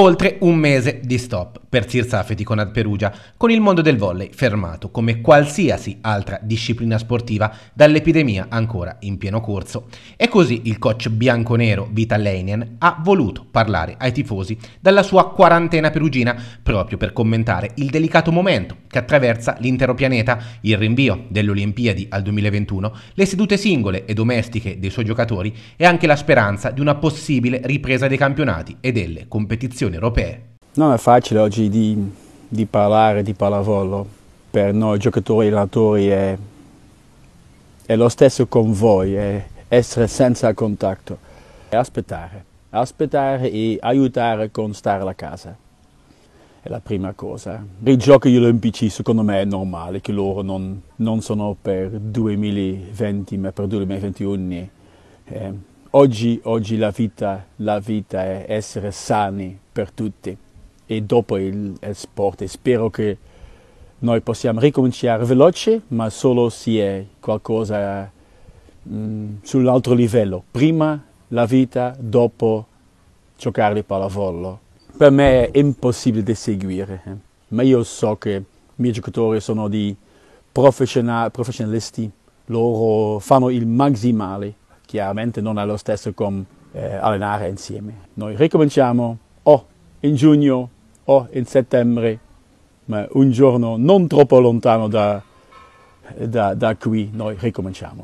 Oltre un mese di stop per Sir con Ad Perugia, con il mondo del volley fermato come qualsiasi altra disciplina sportiva dall'epidemia ancora in pieno corso. E così il coach bianconero Vitalenian ha voluto parlare ai tifosi dalla sua quarantena perugina proprio per commentare il delicato momento che attraversa l'intero pianeta, il rinvio delle Olimpiadi al 2021, le sedute singole e domestiche dei suoi giocatori e anche la speranza di una possibile ripresa dei campionati e delle competizioni europee. Non è facile oggi di, di parlare di pallavolo, per noi giocatori e allenatori è, è lo stesso con voi, è essere senza contatto, è aspettare, aspettare e aiutare con stare a casa è la prima cosa. i giochi olimpici secondo me è normale che loro non, non sono per 2020 ma per 2021. Eh, oggi, oggi la, vita, la vita è essere sani per tutti e dopo il, il sport e spero che noi possiamo ricominciare veloce ma solo se è qualcosa mh, mm, sull'altro livello. Prima la vita, dopo giocare di pallavolo per me è impossibile da seguire, eh. ma io so che i miei giocatori sono di professionalisti, loro fanno il massimale, chiaramente non è lo stesso come eh, allenare insieme. Noi ricominciamo o in giugno o in settembre, ma un giorno non troppo lontano da, da, da qui noi ricominciamo.